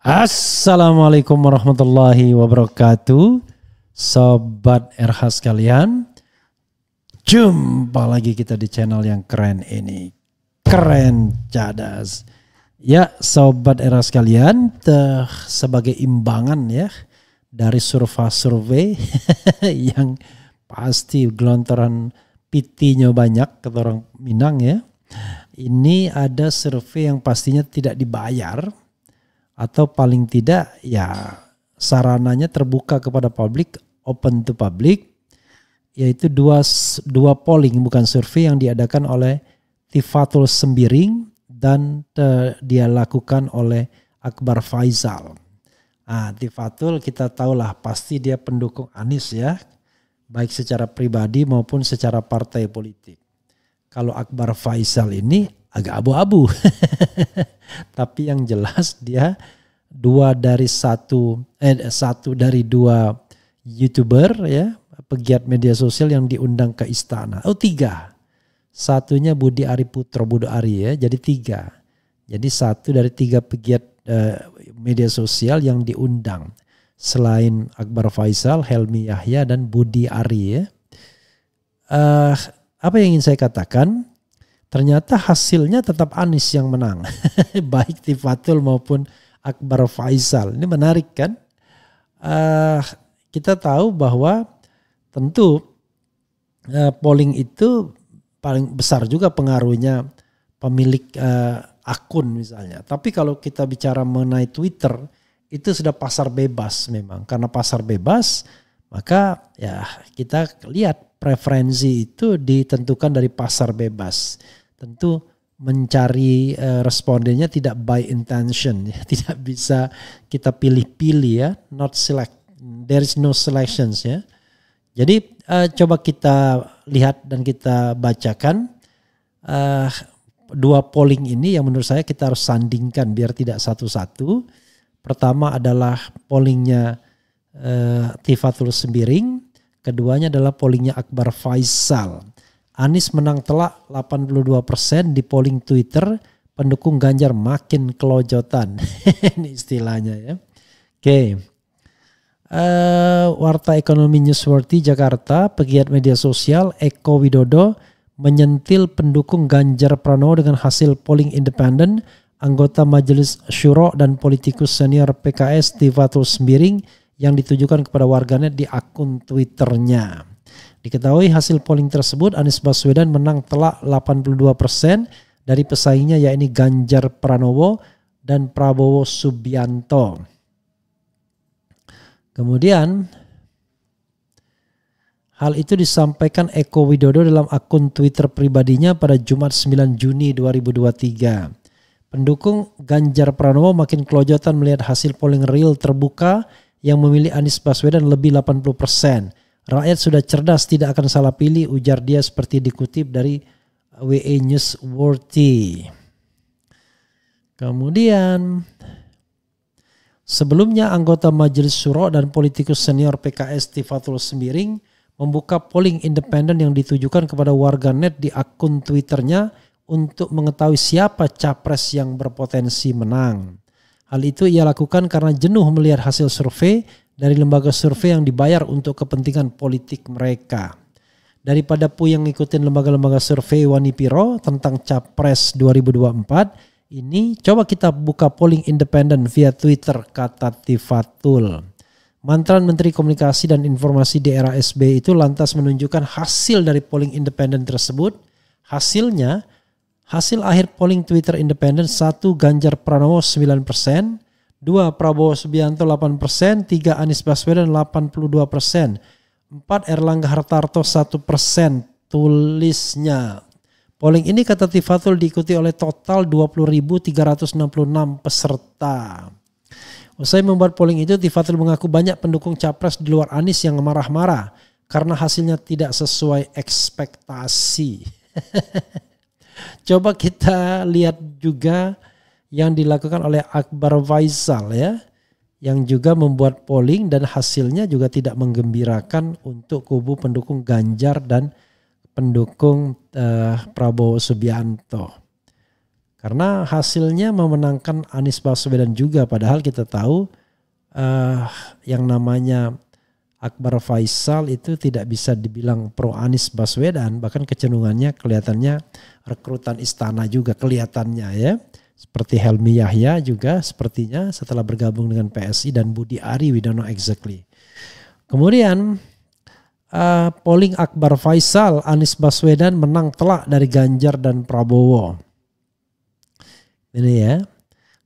Assalamualaikum warahmatullahi wabarakatuh Sobat RH sekalian Jumpa lagi kita di channel yang keren ini Keren cadas Ya Sobat RH sekalian teh, Sebagai imbangan ya Dari survei-survei Yang pasti gelontoran pitinya banyak ke orang Minang ya ini ada survei yang pastinya tidak dibayar atau paling tidak ya sarananya terbuka kepada publik open to public yaitu dua dua polling bukan survei yang diadakan oleh Tifatul Sembiring dan te, dia lakukan oleh Akbar Faisal. Ah, Tifatul kita tahulah pasti dia pendukung Anies ya, baik secara pribadi maupun secara partai politik. Kalau Akbar Faisal ini agak abu-abu. Tapi yang jelas dia dua dari satu eh satu dari dua youtuber ya pegiat media sosial yang diundang ke istana. Oh tiga. Satunya Budi Ari Putro Budo Ari ya. Jadi tiga. Jadi satu dari tiga pegiat eh, media sosial yang diundang. Selain Akbar Faisal, Helmi Yahya, dan Budi Ari ya. Uh, apa yang ingin saya katakan? Ternyata hasilnya tetap Anis yang menang. Baik Tifatul maupun Akbar Faisal. Ini menarik kan? Uh, kita tahu bahwa tentu uh, polling itu paling besar juga pengaruhnya pemilik uh, akun misalnya. Tapi kalau kita bicara mengenai Twitter itu sudah pasar bebas memang. Karena pasar bebas maka ya kita lihat preferensi itu ditentukan dari pasar bebas tentu mencari uh, respondennya tidak by intention ya tidak bisa kita pilih-pilih ya not select there is no selections ya jadi uh, coba kita lihat dan kita bacakan uh, dua polling ini yang menurut saya kita harus sandingkan biar tidak satu-satu pertama adalah pollingnya uh, Tifatul Sembiring keduanya adalah pollingnya Akbar Faisal Anies menang telak 82 persen di polling Twitter. Pendukung Ganjar makin kelojotan. Ini istilahnya ya. Oke. Okay. Uh, eh, Warta Ekonomi Newsworthy Jakarta, pegiat media sosial Eko Widodo menyentil pendukung Ganjar Pranowo dengan hasil polling independen anggota Majelis Syuro dan politikus senior PKS Tifatul Sembiring yang ditujukan kepada warganet di akun Twitternya. Diketahui hasil polling tersebut Anies Baswedan menang telak 82 persen dari pesaingnya yakni Ganjar Pranowo dan Prabowo Subianto. Kemudian hal itu disampaikan Eko Widodo dalam akun Twitter pribadinya pada Jumat 9 Juni 2023. Pendukung Ganjar Pranowo makin kelojotan melihat hasil polling real terbuka yang memilih Anies Baswedan lebih 80 persen. Rakyat sudah cerdas tidak akan salah pilih ujar dia seperti dikutip dari WA News Worthy. Kemudian sebelumnya anggota Majelis Syuro dan politikus senior PKS Tifatul Sembiring membuka polling independen yang ditujukan kepada warganet di akun Twitternya untuk mengetahui siapa capres yang berpotensi menang. Hal itu ia lakukan karena jenuh melihat hasil survei dari lembaga survei yang dibayar untuk kepentingan politik mereka. Daripada yang ngikutin lembaga-lembaga survei Wani Piro tentang Capres 2024, ini coba kita buka polling independen via Twitter kata Tifatul. Mantan Menteri Komunikasi dan Informasi di era SB itu lantas menunjukkan hasil dari polling independen tersebut. Hasilnya, hasil akhir polling Twitter independen 1 Ganjar Pranowo 9 persen, 2. Prabowo Subianto 8 persen. 3. Anies Baswedan 82 persen. 4. Erlangga Hartarto 1 persen. Tulisnya. Polling ini kata Tifatul diikuti oleh total 20.366 peserta. Usai membuat polling itu, Tifatul mengaku banyak pendukung capres di luar Anies yang marah-marah karena hasilnya tidak sesuai ekspektasi. Coba kita lihat juga yang dilakukan oleh Akbar Faisal ya yang juga membuat polling dan hasilnya juga tidak menggembirakan untuk kubu pendukung Ganjar dan pendukung eh, Prabowo Subianto. Karena hasilnya memenangkan Anies Baswedan juga padahal kita tahu eh, yang namanya Akbar Faisal itu tidak bisa dibilang pro Anies Baswedan bahkan kecenderungannya kelihatannya rekrutan istana juga kelihatannya ya seperti Helmi Yahya juga sepertinya setelah bergabung dengan PSI dan Budi Ari we don't know exactly. Kemudian uh, polling Akbar Faisal Anies Baswedan menang telak dari Ganjar dan Prabowo. Ini ya.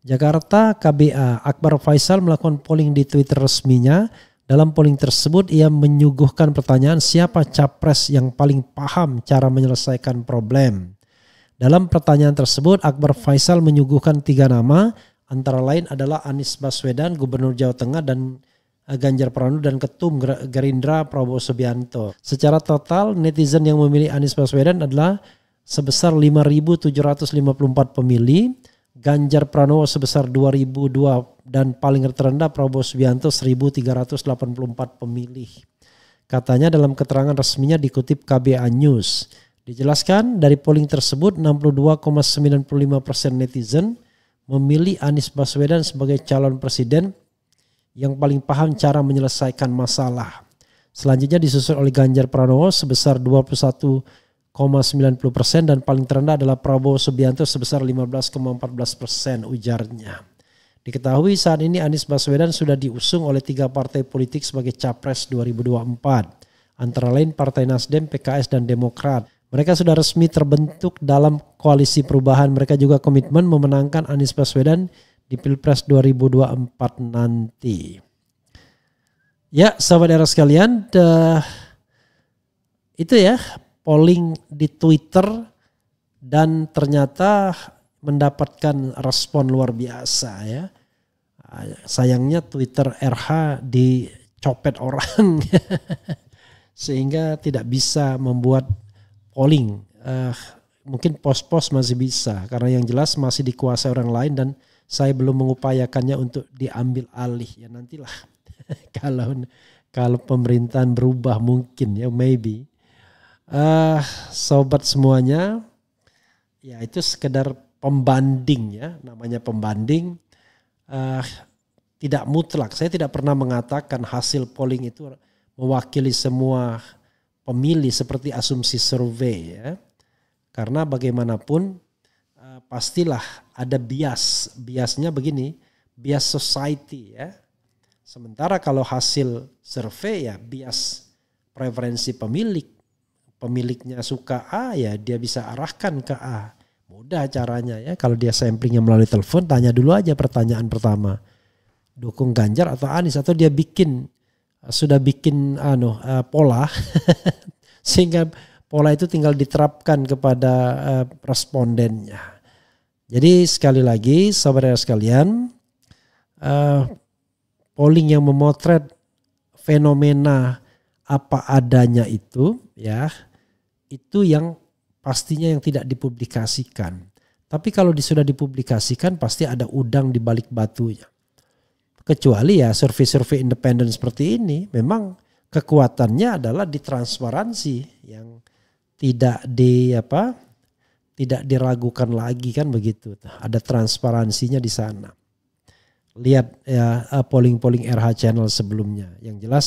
Jakarta KBA Akbar Faisal melakukan polling di Twitter resminya. Dalam polling tersebut ia menyuguhkan pertanyaan siapa capres yang paling paham cara menyelesaikan problem. Dalam pertanyaan tersebut, Akbar Faisal menyuguhkan tiga nama, antara lain adalah Anies Baswedan, Gubernur Jawa Tengah, dan eh, Ganjar Pranowo dan Ketum Gerindra Prabowo Subianto. Secara total, netizen yang memilih Anies Baswedan adalah sebesar 5.754 pemilih, Ganjar Pranowo sebesar 2002 dan paling terendah Prabowo Subianto 1.384 pemilih. Katanya dalam keterangan resminya dikutip KBA News. Dijelaskan dari polling tersebut 62,95 persen netizen memilih Anies Baswedan sebagai calon presiden yang paling paham cara menyelesaikan masalah. Selanjutnya disusul oleh Ganjar Pranowo sebesar 21,90 persen dan paling terendah adalah Prabowo Subianto sebesar 15,14 persen ujarnya. Diketahui saat ini Anies Baswedan sudah diusung oleh tiga partai politik sebagai Capres 2024. Antara lain Partai Nasdem, PKS, dan Demokrat. Mereka sudah resmi terbentuk dalam koalisi perubahan. Mereka juga komitmen memenangkan Anies Baswedan di Pilpres 2024 nanti. Ya, sahabat era sekalian, uh, itu ya polling di Twitter dan ternyata mendapatkan respon luar biasa ya. Sayangnya Twitter RH dicopet orang sehingga tidak bisa membuat polling. Uh, mungkin pos-pos masih bisa karena yang jelas masih dikuasai orang lain dan saya belum mengupayakannya untuk diambil alih ya nantilah kalau kalau pemerintahan berubah mungkin ya maybe uh, sobat semuanya ya itu sekedar pembanding ya namanya pembanding uh, tidak mutlak saya tidak pernah mengatakan hasil polling itu mewakili semua pemilih seperti asumsi survei ya. Karena bagaimanapun uh, pastilah ada bias. Biasnya begini, bias society ya. Sementara kalau hasil survei ya bias preferensi pemilik. Pemiliknya suka A ya dia bisa arahkan ke A. Mudah caranya ya kalau dia samplingnya melalui telepon tanya dulu aja pertanyaan pertama. Dukung Ganjar atau Anies atau dia bikin sudah bikin anu uh, pola sehingga pola itu tinggal diterapkan kepada uh, respondennya. Jadi sekali lagi saudara sekalian uh, polling yang memotret fenomena apa adanya itu ya itu yang pastinya yang tidak dipublikasikan. Tapi kalau sudah dipublikasikan pasti ada udang di balik batunya. Kecuali ya survei-survei independen seperti ini memang kekuatannya adalah di transparansi yang tidak di apa tidak diragukan lagi kan begitu. Ada transparansinya di sana. Lihat ya eh, polling-polling RH channel sebelumnya. Yang jelas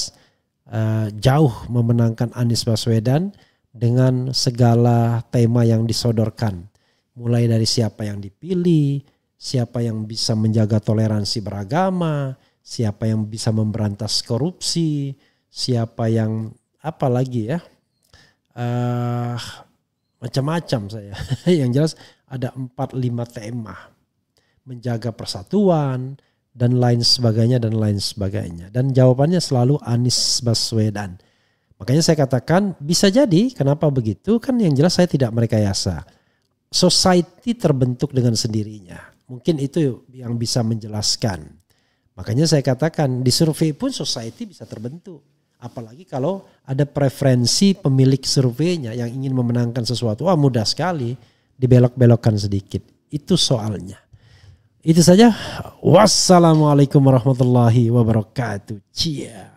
eh, jauh memenangkan Anies Baswedan dengan segala tema yang disodorkan. Mulai dari siapa yang dipilih, siapa yang bisa menjaga toleransi beragama, siapa yang bisa memberantas korupsi, siapa yang apa lagi ya uh, macam-macam saya. yang jelas ada empat lima tema menjaga persatuan dan lain sebagainya dan lain sebagainya. Dan jawabannya selalu Anies Baswedan. Makanya saya katakan bisa jadi kenapa begitu kan yang jelas saya tidak merekayasa. Society terbentuk dengan sendirinya Mungkin itu yang bisa menjelaskan. Makanya saya katakan di survei pun society bisa terbentuk. Apalagi kalau ada preferensi pemilik surveinya yang ingin memenangkan sesuatu. Wah mudah sekali dibelok-belokkan sedikit. Itu soalnya. Itu saja. Wassalamualaikum warahmatullahi wabarakatuh. Cia.